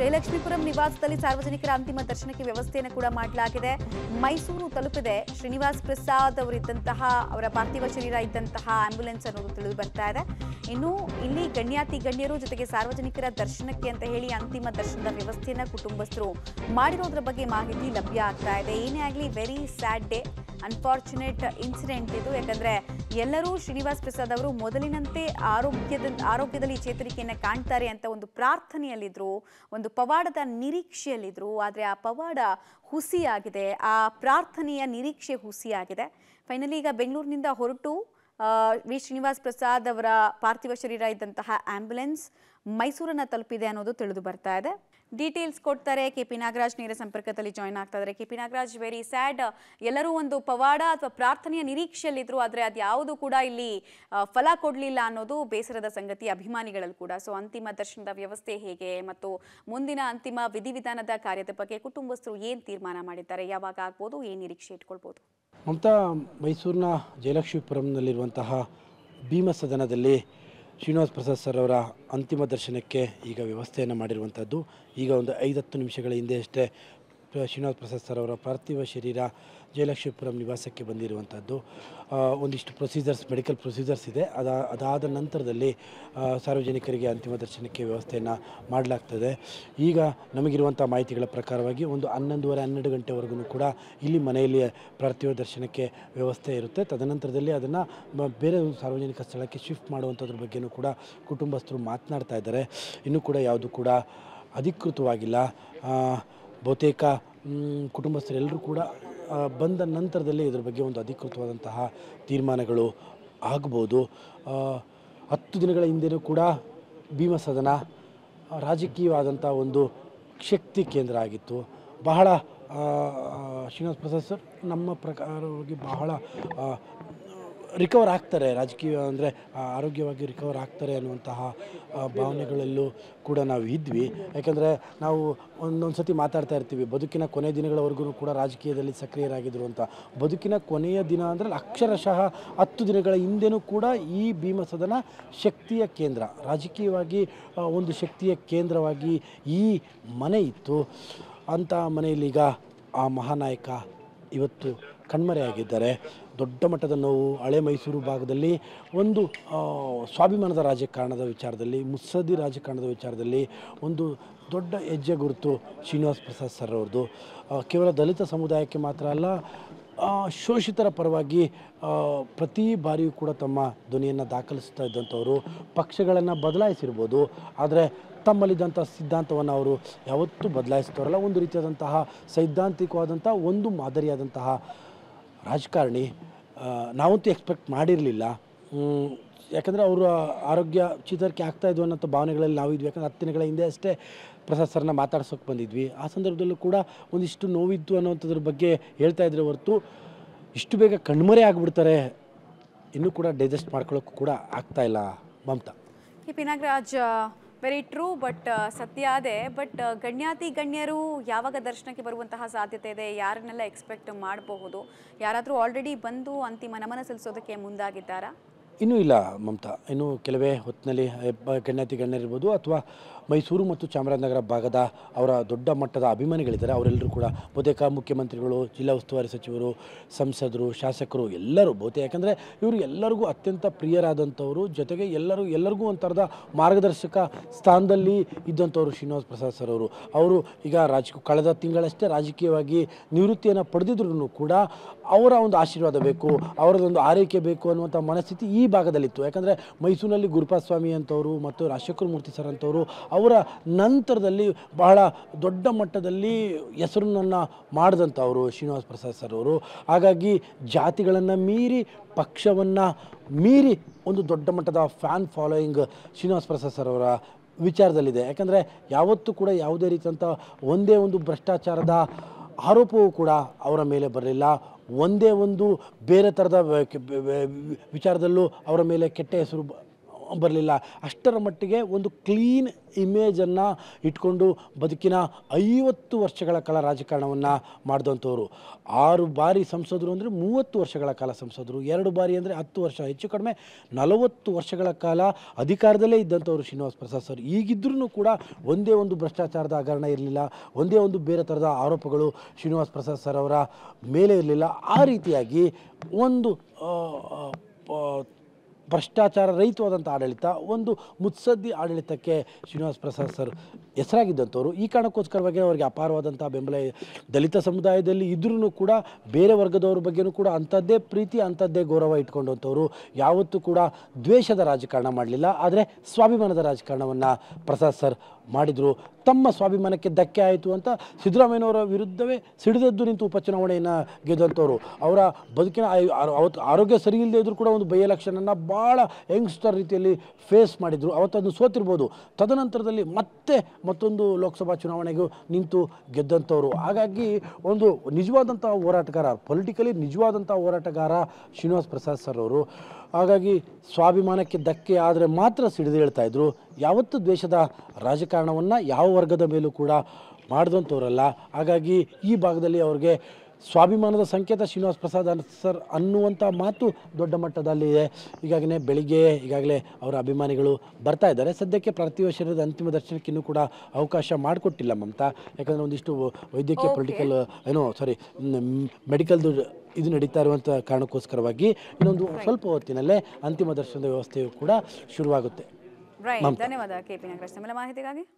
ಜಯಲಕ್ಷ್ಮೀಪುರಂ ನಿವಾಸದಲ್ಲಿ ಸಾರ್ವಜನಿಕರ ಅಂತಿಮ ದರ್ಶನಕ್ಕೆ ವ್ಯವಸ್ಥೆಯನ್ನು ಕೂಡ ಮಾಡಲಾಗಿದೆ ಮೈಸೂರು ತಲುಪಿದೆ ಶ್ರೀನಿವಾಸ್ ಪ್ರಸಾದ್ ಅವರಿದ್ದಂತಹ ಅವರ ಪಾರ್ಥಿವ ಶರೀರ ಇದ್ದಂತಹ ಆಂಬ್ಯುಲೆನ್ಸ್ ಅನ್ನೋದು ತಿಳಿದು ಬರ್ತಾ ಇದೆ ಇನ್ನು ಇಲ್ಲಿ ಗಣ್ಯಾತಿ ಗಣ್ಯರು ಜೊತೆಗೆ ಸಾರ್ವಜನಿಕರ ದರ್ಶನಕ್ಕೆ ಅಂತ ಹೇಳಿ ಅಂತಿಮ ದರ್ಶನದ ವ್ಯವಸ್ಥೆಯನ್ನ ಕುಟುಂಬಸ್ಥರು ಮಾಡಿರೋದ್ರ ಬಗ್ಗೆ ಮಾಹಿತಿ ಲಭ್ಯ ಆಗ್ತಾ ಇದೆ ಏನೇ ಆಗಲಿ very sad day unfortunate incident ಇದು ಯಾಕಂದ್ರೆ ಎಲ್ಲರೂ ಶ್ರೀನಿವಾಸ್ ಪ್ರಸಾದ್ ಅವರು ಮೊದಲಿನಂತೆ ಆರೋಗ್ಯದ ಆರೋಗ್ಯದಲ್ಲಿ ಚೇತರಿಕೆಯನ್ನು ಕಾಣ್ತಾರೆ ಅಂತ ಒಂದು ಪ್ರಾರ್ಥನೆಯಲ್ಲಿದ್ದರು ಒಂದು ಪವಾಡದ ನಿರೀಕ್ಷೆಯಲ್ಲಿದ್ದರು ಆದರೆ ಆ ಪವಾಡ ಹುಸಿಯಾಗಿದೆ ಆ ಪ್ರಾರ್ಥನೆಯ ನಿರೀಕ್ಷೆ ಹುಸಿಯಾಗಿದೆ ಫೈನಲಿ ಈಗ ಬೆಂಗಳೂರಿನಿಂದ ಹೊರಟು ವಿ ಶ್ರೀನಿವಾಸ್ ಪ್ರಸಾದ್ ಅವರ ಪಾರ್ಥಿವ ಶರೀರ ಇದ್ದಂತಹ ಆಂಬ್ಯುಲೆನ್ಸ್ ಮೈಸೂರನ್ನು ತಲುಪಿದೆ ಅನ್ನೋದು ತಿಳಿದು ಬರ್ತಾ ಇದೆ ಡೀಟೇಲ್ಸ್ ಕೊಡ್ತಾರೆ ಕೆ ಪಿ ನಾಗರಾಜ್ ನೇರ ಸಂಪರ್ಕದಲ್ಲಿ ಜಾಯ್ನ್ ಆಗ್ತಾ ಇದ್ದಾರೆ K P Nagaraj very sad ಎಲ್ಲರೂ ಒಂದು ಪವಾಡ ಅಥವಾ ಪ್ರಾರ್ಥನೆಯ ನಿರೀಕ್ಷೆಯಲ್ಲಿದ್ದರು ಆದರೆ ಅದು ಯಾವುದು ಕೂಡ ಇಲ್ಲಿ ಫಲ ಕೊಡಲಿಲ್ಲ ಅನ್ನೋದು ಬೇಸರದ ಸಂಗತಿ ಅಭಿಮಾನಿಗಳಲ್ಲಿ ಕೂಡ ಸೊ ಅಂತಿಮ ದರ್ಶನದ ವ್ಯವಸ್ಥೆ ಹೇಗೆ ಮತ್ತು ಮುಂದಿನ ಅಂತಿಮ ವಿಧಿವಿಧಾನದ ಕಾರ್ಯದ ಬಗ್ಗೆ ಕುಟುಂಬಸ್ಥರು ಏನು ತೀರ್ಮಾನ ಮಾಡಿದ್ದಾರೆ ಯಾವಾಗ ಆಗ್ಬೋದು ಏನು ನಿರೀಕ್ಷೆ ಇಟ್ಕೊಳ್ಬೋದು ಮಮತಾ ಮೈಸೂರಿನ ಜಯಲಕ್ಷ್ಮೀಪುರಂನಲ್ಲಿರುವಂತಹ ಸದನದಲ್ಲಿ ಶ್ರೀನಿವಾಸ ಪ್ರಸಾದ್ ಸರ್ ಅವರ ಅಂತಿಮ ದರ್ಶನಕ್ಕೆ ಈಗ ವ್ಯವಸ್ಥೆಯನ್ನು ಮಾಡಿರುವಂಥದ್ದು ಈಗ ಒಂದು ಐದತ್ತು ನಿಮಿಷಗಳ ಹಿಂದೆ ಅಷ್ಟೇ ಶ್ರೀನಿವಾಸ ಪ್ರಸಾದ್ ಸರ್ ಅವರ ಪಾರ್ಥಿವ ಶರೀರ ಜಯಲಕ್ಷ್ಮೀಪುರಂ ನಿವಾಸಕ್ಕೆ ಬಂದಿರುವಂಥದ್ದು ಒಂದಿಷ್ಟು ಪ್ರೊಸೀಜರ್ಸ್ ಮೆಡಿಕಲ್ ಪ್ರೊಸೀಜರ್ಸ್ ಇದೆ ಅದ ಅದಾದ ನಂತರದಲ್ಲಿ ಸಾರ್ವಜನಿಕರಿಗೆ ಅಂತಿಮ ದರ್ಶನಕ್ಕೆ ವ್ಯವಸ್ಥೆಯನ್ನು ಮಾಡಲಾಗ್ತದೆ ಈಗ ನಮಗಿರುವಂಥ ಮಾಹಿತಿಗಳ ಪ್ರಕಾರವಾಗಿ ಒಂದು ಹನ್ನೊಂದುವರೆ ಹನ್ನೆರಡು ಗಂಟೆವರೆಗೂ ಕೂಡ ಇಲ್ಲಿ ಮನೆಯಲ್ಲಿ ಪಾರ್ಥಿವ ದರ್ಶನಕ್ಕೆ ವ್ಯವಸ್ಥೆ ಇರುತ್ತೆ ತದನಂತರದಲ್ಲಿ ಅದನ್ನು ಬೇರೆ ಒಂದು ಸಾರ್ವಜನಿಕ ಸ್ಥಳಕ್ಕೆ ಶಿಫ್ಟ್ ಮಾಡುವಂಥದ್ರ ಬಗ್ಗೆಯೂ ಕೂಡ ಕುಟುಂಬಸ್ಥರು ಮಾತನಾಡ್ತಾ ಇದ್ದಾರೆ ಇನ್ನೂ ಕೂಡ ಯಾವುದು ಕೂಡ ಅಧಿಕೃತವಾಗಿಲ್ಲ ಬಹುತೇಕ ಕುಟುಂಬಸ್ಥರೆಲ್ಲರೂ ಕೂಡ ಬಂದ ನಂತರದಲ್ಲೇ ಇದರ ಬಗ್ಗೆ ಒಂದು ಅಧಿಕೃತವಾದಂತಹ ತೀರ್ಮಾನಗಳು ಆಗ್ಬೋದು ಹತ್ತು ದಿನಗಳ ಹಿಂದೆಯೂ ಕೂಡ ಭೀಮಸದನ ರಾಜಕೀಯವಾದಂಥ ಒಂದು ಶಕ್ತಿ ಕೇಂದ್ರ ಆಗಿತ್ತು ಬಹಳ ಶ್ರೀನಿವಾಸ ಪ್ರಸಾದ್ ಸರ್ ನಮ್ಮ ಪ್ರಕಾರವಾಗಿ ಬಹಳ ರಿಕವರ್ ಆಗ್ತಾರೆ ರಾಜಕೀಯ ಅಂದರೆ ಆರೋಗ್ಯವಾಗಿ ರಿಕವರ್ ಆಗ್ತಾರೆ ಅನ್ನುವಂತಹ ಭಾವನೆಗಳಲ್ಲೂ ಕೂಡ ನಾವು ಇದ್ವಿ ಯಾಕೆಂದರೆ ನಾವು ಒಂದೊಂದು ಸತಿ ಮಾತಾಡ್ತಾ ಇರ್ತೀವಿ ಬದುಕಿನ ಕೊನೆ ದಿನಗಳವರೆಗೂ ಕೂಡ ರಾಜಕೀಯದಲ್ಲಿ ಸಕ್ರಿಯರಾಗಿದ್ದರು ಅಂತ ಬದುಕಿನ ಕೊನೆಯ ದಿನ ಅಂದರೆ ಅಕ್ಷರಶಃ ಹತ್ತು ದಿನಗಳ ಹಿಂದೆನೂ ಕೂಡ ಈ ಭೀಮಸದನ ಶಕ್ತಿಯ ಕೇಂದ್ರ ರಾಜಕೀಯವಾಗಿ ಒಂದು ಶಕ್ತಿಯ ಕೇಂದ್ರವಾಗಿ ಈ ಮನೆ ಇತ್ತು ಅಂತಹ ಮನೆಯಲ್ಲಿ ಈಗ ಆ ಮಹಾನಾಯಕ ಇವತ್ತು ಕಣ್ಮರೆಯಾಗಿದ್ದಾರೆ ದೊಡ್ಡ ಮಟ್ಟದ ನೋವು ಹಳೆ ಮೈಸೂರು ಭಾಗದಲ್ಲಿ ಒಂದು ಸ್ವಾಭಿಮಾನದ ರಾಜಕಾರಣದ ವಿಚಾರದಲ್ಲಿ ಮುಸ್ಸದಿ ರಾಜಕಾರಣದ ವಿಚಾರದಲ್ಲಿ ಒಂದು ದೊಡ್ಡ ಹೆಜ್ಜೆ ಗುರುತು ಶ್ರೀನಿವಾಸ್ ಪ್ರಸಾದ್ ಸರ್ ಅವ್ರದ್ದು ಕೇವಲ ದಲಿತ ಸಮುದಾಯಕ್ಕೆ ಮಾತ್ರ ಅಲ್ಲ ಶೋಷಿತರ ಪರವಾಗಿ ಪ್ರತಿ ಬಾರಿಯೂ ಕೂಡ ತಮ್ಮ ಧ್ವನಿಯನ್ನು ದಾಖಲಿಸ್ತಾ ಇದ್ದಂಥವರು ಪಕ್ಷಗಳನ್ನು ಬದಲಾಯಿಸಿರ್ಬೋದು ಆದರೆ ತಮ್ಮಲ್ಲಿದ್ದಂಥ ಸಿದ್ಧಾಂತವನ್ನು ಅವರು ಯಾವತ್ತೂ ಬದಲಾಯಿಸ್ತವರಲ್ಲ ಒಂದು ರೀತಿಯಾದಂತಹ ಸೈದ್ಧಾಂತಿಕವಾದಂಥ ಒಂದು ಮಾದರಿಯಾದಂತಹ ರಾಜಕಾರಣಿ ನಾವಂತೂ ಎಕ್ಸ್ಪೆಕ್ಟ್ ಮಾಡಿರಲಿಲ್ಲ ಯಾಕಂದರೆ ಅವರ ಆರೋಗ್ಯ ಚಿತರಿಕೆ ಆಗ್ತಾಯಿದ್ವು ಅನ್ನೋಂಥ ಭಾವನೆಗಳಲ್ಲಿ ನಾವಿದ್ವಿ ಯಾಕಂದರೆ ಹತ್ತು ದಿನಗಳ ಹಿಂದೆ ಅಷ್ಟೇ ಪ್ರಸಾದ್ ಸರ್ನ ಮಾತಾಡ್ಸೋಕ್ಕೆ ಬಂದಿದ್ವಿ ಆ ಸಂದರ್ಭದಲ್ಲೂ ಕೂಡ ಒಂದಿಷ್ಟು ನೋವಿತ್ತು ಅನ್ನೋವಂಥದ್ರ ಬಗ್ಗೆ ಹೇಳ್ತಾ ಇದ್ರೆ ಹೊರತು ಇಷ್ಟು ಬೇಗ ಕಣ್ಮರೆ ಆಗಿಬಿಡ್ತಾರೆ ಇನ್ನೂ ಕೂಡ ಡೈಜೆಸ್ಟ್ ಮಾಡ್ಕೊಳ್ಳೋಕ್ಕೂ ಕೂಡ ಆಗ್ತಾಯಿಲ್ಲ ಮಮತಾ ಈ ಪಿನಾಗರಾಜ್ ವೆರಿ ಟ್ರೂ ಬಟ್ ಸತ್ಯ ಅದೇ ಬಟ್ uh, ಗಣ್ಯಾತಿ ಗಣ್ಯರು ಯಾವಾಗ ದರ್ಶನಕ್ಕೆ ಬರುವಂತಹ ಸಾಧ್ಯತೆ ಇದೆ ಯಾರನ್ನೆಲ್ಲ ಎಕ್ಸ್ಪೆಕ್ಟ್ ಮಾಡಬಹುದು ಯಾರಾದರೂ ಆಲ್ರೆಡಿ ಬಂದು ಅಂತಿಮ ನಮನ ಸಲ್ಲಿಸೋದಕ್ಕೆ ಮುಂದಾಗಿದ್ದಾರಾ ಇನ್ನೂ ಇಲ್ಲ ಮಮತಾ ಇನ್ನು ಕೆಲವೇ ಹೊತ್ತಿನಲ್ಲಿ ಗಣ್ಯಾತಿ ಗಣ್ಯರಿರ್ಬೋದು ಅಥವಾ ಮೈಸೂರು ಮತ್ತು ಚಾಮರಾಜನಗರ ಭಾಗದ ಅವರ ದೊಡ್ಡ ಮಟ್ಟದ ಅಭಿಮಾನಿಗಳಿದ್ದಾರೆ ಅವರೆಲ್ಲರೂ ಕೂಡ ಬಹುತೇಕ ಮುಖ್ಯಮಂತ್ರಿಗಳು ಜಿಲ್ಲಾ ಉಸ್ತುವಾರಿ ಸಚಿವರು ಸಂಸದರು ಶಾಸಕರು ಎಲ್ಲರೂ ಬಹುತೇಕ ಯಾಕಂದರೆ ಇವರು ಎಲ್ಲರಿಗೂ ಅತ್ಯಂತ ಪ್ರಿಯರಾದಂಥವರು ಜೊತೆಗೆ ಎಲ್ಲರೂ ಎಲ್ಲರಿಗೂ ಒಂಥರದ ಮಾರ್ಗದರ್ಶಕ ಸ್ಥಾನದಲ್ಲಿ ಇದ್ದಂಥವ್ರು ಶ್ರೀನಿವಾಸ ಪ್ರಸಾದ್ ಸರ್ ಅವರು ಅವರು ಈಗ ರಾಜ ಕಳೆದ ತಿಂಗಳಷ್ಟೇ ರಾಜಕೀಯವಾಗಿ ನಿವೃತ್ತಿಯನ್ನು ಪಡೆದಿದ್ರು ಕೂಡ ಅವರ ಒಂದು ಆಶೀರ್ವಾದ ಬೇಕು ಅವರದೊಂದು ಆರೈಕೆ ಬೇಕು ಅನ್ನುವಂಥ ಮನಸ್ಥಿತಿ ಈ ಭಾಗದಲ್ಲಿತ್ತು ಯಾಕಂದರೆ ಮೈಸೂರಿನಲ್ಲಿ ಸ್ವಾಮಿ ಅಂತವರು ಮತ್ತು ರಾಜಶೇಖರ ಮೂರ್ತಿ ಸರ್ ಅಂತವರು ಅವರ ನಂತರದಲ್ಲಿ ಬಹಳ ದೊಡ್ಡ ಮಟ್ಟದಲ್ಲಿ ಹೆಸರನ್ನ ಮಾಡಿದಂಥವರು ಶ್ರೀನಿವಾಸ ಪ್ರಸಾದ್ ಸರ್ ಅವರು ಹಾಗಾಗಿ ಜಾತಿಗಳನ್ನು ಮೀರಿ ಪಕ್ಷವನ್ನು ಮೀರಿ ಒಂದು ದೊಡ್ಡ ಮಟ್ಟದ fan following Srinivasa Prasad sir ಅವರ ವಿಚಾರದಲ್ಲಿದೆ ಯಾಕಂದರೆ ಯಾವತ್ತೂ ಕೂಡ ಯಾವುದೇ ರೀತಿಯಂಥ ಒಂದೇ ಒಂದು ಭ್ರಷ್ಟಾಚಾರದ ಆರೋಪವೂ ಕೂಡ ಅವರ ಮೇಲೆ ಬರಲಿಲ್ಲ ಒಂದೇ ಒಂದು ಬೇರೆ ಥರದ ವಿಚಾರದಲ್ಲೂ ಅವರ ಮೇಲೆ ಕೆಟ್ಟ ಹೆಸರು ಬರಲಿಲ್ಲ ಅಷ್ಟರ ಮಟ್ಟಿಗೆ ಒಂದು ಕ್ಲೀನ್ ಇಮೇಜನ್ನು ಇಟ್ಕೊಂಡು ಬದುಕಿನ ಐವತ್ತು ವರ್ಷಗಳ ಕಾಲ ರಾಜಕಾರಣವನ್ನು ಮಾಡಿದಂಥವ್ರು ಆರು ಬಾರಿ ಸಂಸದರು ಅಂದರೆ ಮೂವತ್ತು ವರ್ಷಗಳ ಕಾಲ ಸಂಸದರು ಎರಡು ಬಾರಿ ಅಂದರೆ ಹತ್ತು ವರ್ಷ ಹೆಚ್ಚು ಕಡಿಮೆ ನಲವತ್ತು ವರ್ಷಗಳ ಕಾಲ ಅಧಿಕಾರದಲ್ಲೇ ಇದ್ದಂಥವ್ರು ಶ್ರೀನಿವಾಸ ಪ್ರಸಾದ್ ಸರ್ ಈಗಿದ್ರೂ ಕೂಡ ಒಂದೇ ಒಂದು ಭ್ರಷ್ಟಾಚಾರದ ಹಗರಣ ಇರಲಿಲ್ಲ ಒಂದೇ ಒಂದು ಬೇರೆ ಥರದ ಆರೋಪಗಳು ಶ್ರೀನಿವಾಸ್ ಪ್ರಸಾದ್ ಸರ್ ಅವರ ಮೇಲೆ ಇರಲಿಲ್ಲ ಆ ರೀತಿಯಾಗಿ ಒಂದು ಭ್ರಷ್ಟಾಚಾರ ರಹಿತವಾದಂಥ ಆಡಳಿತ ಒಂದು ಮುತ್ಸದ್ದಿ ಆಡಳಿತಕ್ಕೆ ಶ್ರೀನಿವಾಸ ಪ್ರಸಾದ್ ಸರ್ ಹೆಸರಾಗಿದ್ದಂಥವ್ರು ಈ ಕಾರಣಕ್ಕೋಸ್ಕರವಾಗಿ ಅವರಿಗೆ ಅಪಾರವಾದಂಥ ಬೆಂಬಲ ದಲಿತ ಸಮುದಾಯದಲ್ಲಿ ಇದ್ರೂ ಕೂಡ ಬೇರೆ ವರ್ಗದವ್ರ ಬಗ್ಗೆಯೂ ಕೂಡ ಅಂಥದ್ದೇ ಪ್ರೀತಿ ಅಂಥದ್ದೇ ಗೌರವ ಇಟ್ಕೊಂಡಂಥವ್ರು ಯಾವತ್ತೂ ಕೂಡ ದ್ವೇಷದ ರಾಜಕಾರಣ ಮಾಡಲಿಲ್ಲ ಆದರೆ ಸ್ವಾಭಿಮಾನದ ರಾಜಕಾರಣವನ್ನು ಪ್ರಸಾದ್ ಸರ್ ಮಾಡಿದರು ತಮ್ಮ ಸ್ವಾಭಿಮಾನಕ್ಕೆ ಧಕ್ಕೆ ಆಯಿತು ಅಂತ ಸಿದ್ದರಾಮಯ್ಯನವರ ವಿರುದ್ಧವೇ ಸಿಡಿದದ್ದು ನಿಂತು ಉಪಚುನಾವಣೆಯನ್ನು ಗೆದ್ದಂಥವ್ರು ಅವರ ಬದುಕಿನ ಅವತ್ತು ಆರೋಗ್ಯ ಸರಿ ಇಲ್ಲದೆ ಇದ್ದರೂ ಕೂಡ ಒಂದು ಬೈ ಎಲೆಕ್ಷನನ್ನು ಭಾಳ ಯಂಗ್ಸ್ಟರ್ ರೀತಿಯಲ್ಲಿ ಫೇಸ್ ಮಾಡಿದರು ಅವತ್ತದನ್ನು ಸೋತಿರ್ಬೋದು ತದನಂತರದಲ್ಲಿ ಮತ್ತೆ ಮತ್ತೊಂದು ಲೋಕಸಭಾ ಚುನಾವಣೆಗೂ ನಿಂತು ಗೆದ್ದಂಥವ್ರು ಹಾಗಾಗಿ ಒಂದು ನಿಜವಾದಂಥ ಹೋರಾಟಗಾರ ಪೊಲಿಟಿಕಲಿ ನಿಜವಾದಂಥ ಹೋರಾಟಗಾರ ಶ್ರೀನಿವಾಸ ಪ್ರಸಾದ್ ಸರ್ ಅವರು ಹಾಗಾಗಿ ಸ್ವಾಭಿಮಾನಕ್ಕೆ ಧಕ್ಕೆ ಆದರೆ ಮಾತ್ರ ಸಿಡಿದು ಹೇಳ್ತಾಯಿದ್ರು ಯಾವತ್ತೂ ದ್ವೇಷದ ರಾಜಕಾರಣವನ್ನು ಯಾವ ವರ್ಗದ ಮೇಲೂ ಕೂಡ ಮಾಡಿದಂಥವರಲ್ಲ ಹಾಗಾಗಿ ಈ ಭಾಗದಲ್ಲಿ ಅವ್ರಿಗೆ ಸ್ವಾಭಿಮಾನದ ಸಂಕೇತ ಶ್ರೀನಿವಾಸ ಪ್ರಸಾದ್ ಸರ್ ಅನ್ನುವಂಥ ಮಾತು ದೊಡ್ಡ ಮಟ್ಟದಲ್ಲಿ ಇದೆ ಈಗಾಗಲೇ ಬೆಳಿಗ್ಗೆ ಈಗಾಗಲೇ ಅವರ ಅಭಿಮಾನಿಗಳು ಬರ್ತಾ ಇದ್ದಾರೆ ಸದ್ಯಕ್ಕೆ ಪ್ರತಿ ವರ್ಷದ ಅಂತಿಮ ದರ್ಶನಕ್ಕಿನ್ನೂ ಕೂಡ ಅವಕಾಶ ಮಾಡಿಕೊಟ್ಟಿಲ್ಲ ಮಮತಾ ಯಾಕಂದರೆ ಒಂದಿಷ್ಟು ವೈದ್ಯಕೀಯ ಪೊಲಿಟಿಕಲ್ ಏನೋ ಸಾರಿ ಮೆಡಿಕಲ್ದು ಇದು ನಡೀತಾ ಇರುವಂಥ ಕಾರಣಕ್ಕೋಸ್ಕರವಾಗಿ ಇನ್ನೊಂದು ಸ್ವಲ್ಪ ಹೊತ್ತಿನಲ್ಲೇ ಅಂತಿಮ ದರ್ಶನದ ವ್ಯವಸ್ಥೆಯು ಕೂಡ ಶುರುವಾಗುತ್ತೆ ರೈಟ್ ಧನ್ಯವಾದ ಕೆ ಪಿ ನಾಗರಾಜ್ ತಮ್ಮೆಲ್ಲ ಮಾಹಿತಿಗಾಗಿ